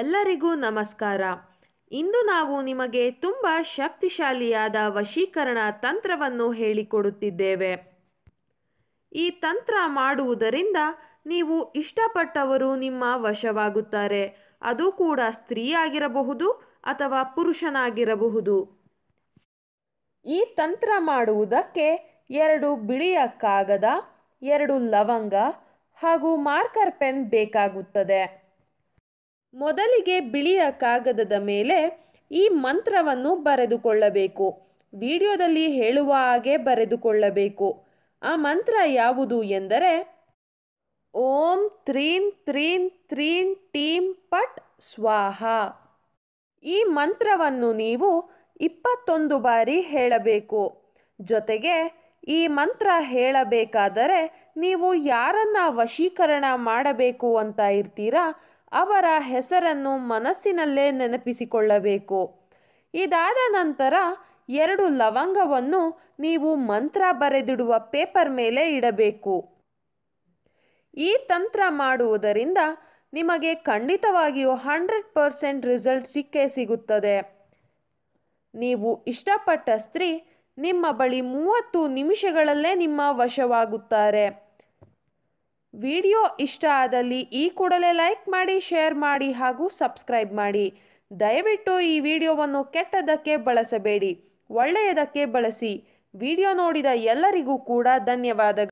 ಎಲ್ಲರಿಗೂ ನಮಸ್ಕಾರ ಇಂದು ನಾವು ನಿಮಗೆ ತುಂಬ ಶಕ್ತಿಶಾಲಿಯಾದ ವಶೀಕರಣ ತಂತ್ರವನ್ನು ಹೇಳಿಕೊಡುತ್ತಿದ್ದೇವೆ ಈ ತಂತ್ರ ಮಾಡುವುದರಿಂದ ನೀವು ಇಷ್ಟಪಟ್ಟವರು ನಿಮ್ಮ ವಶವಾಗುತ್ತಾರೆ ಅದು ಕೂಡ ಸ್ತ್ರೀಯಾಗಿರಬಹುದು ಅಥವಾ ಪುರುಷನಾಗಿರಬಹುದು ಈ ತಂತ್ರ ಮಾಡುವುದಕ್ಕೆ ಎರಡು ಬಿಳಿಯ ಕಾಗದ ಎರಡು ಲವಂಗ ಹಾಗೂ ಮಾರ್ಕರ್ ಪೆನ್ ಬೇಕಾಗುತ್ತದೆ ಮೊದಲಿಗೆ ಬಿಳಿಯ ಕಾಗದದ ಮೇಲೆ ಈ ಮಂತ್ರವನ್ನು ಬರೆದುಕೊಳ್ಳಬೇಕು ವಿಡಿಯೋದಲ್ಲಿ ಹೇಳುವ ಹಾಗೆ ಬರೆದುಕೊಳ್ಳಬೇಕು ಆ ಮಂತ್ರ ಯಾವುದು ಎಂದರೆ ಓಂ ತ್ರೀನ್ ತ್ರೀನ್ ತ್ರೀನ್ ಟೀಂ ಪಟ್ ಸ್ವಾಹ ಈ ಮಂತ್ರವನ್ನು ನೀವು ಇಪ್ಪತ್ತೊಂದು ಬಾರಿ ಹೇಳಬೇಕು ಜೊತೆಗೆ ಈ ಮಂತ್ರ ಹೇಳಬೇಕಾದರೆ ನೀವು ಯಾರನ್ನ ವಶೀಕರಣ ಮಾಡಬೇಕು ಅಂತ ಇರ್ತೀರಾ ಅವರ ಹೆಸರನ್ನು ಮನಸ್ಸಿನಲ್ಲೇ ನೆನಪಿಸಿಕೊಳ್ಳಬೇಕು ಇದಾದ ನಂತರ ಎರಡು ಲವಂಗವನ್ನು ನೀವು ಮಂತ್ರ ಬರೆದಿಡುವ ಪೇಪರ್ ಮೇಲೆ ಇಡಬೇಕು ಈ ತಂತ್ರ ಮಾಡುವುದರಿಂದ ನಿಮಗೆ ಖಂಡಿತವಾಗಿಯೂ ಹಂಡ್ರೆಡ್ ಪರ್ಸೆಂಟ್ ರಿಸಲ್ಟ್ ಸಿಕ್ಕೇ ಸಿಗುತ್ತದೆ ನೀವು ಇಷ್ಟಪಟ್ಟ ಸ್ತ್ರೀ ನಿಮ್ಮ ಬಳಿ ಮೂವತ್ತು ನಿಮಿಷಗಳಲ್ಲೇ ನಿಮ್ಮ ವಶವಾಗುತ್ತಾರೆ ವಿಡಿಯೋ ಇಷ್ಟ ಆದಲ್ಲಿ ಈ ಕೂಡಲೇ ಲೈಕ್ ಮಾಡಿ ಶೇರ್ ಮಾಡಿ ಹಾಗೂ ಸಬ್ಸ್ಕ್ರೈಬ್ ಮಾಡಿ ದಯವಿಟ್ಟು ಈ ವಿಡಿಯೋವನ್ನು ಕೆಟ್ಟದಕ್ಕೆ ಬಳಸಬೇಡಿ ಒಳ್ಳೆಯದಕ್ಕೆ ಬಳಸಿ ವಿಡಿಯೋ ನೋಡಿದ ಎಲ್ಲರಿಗೂ ಕೂಡ ಧನ್ಯವಾದಗಳು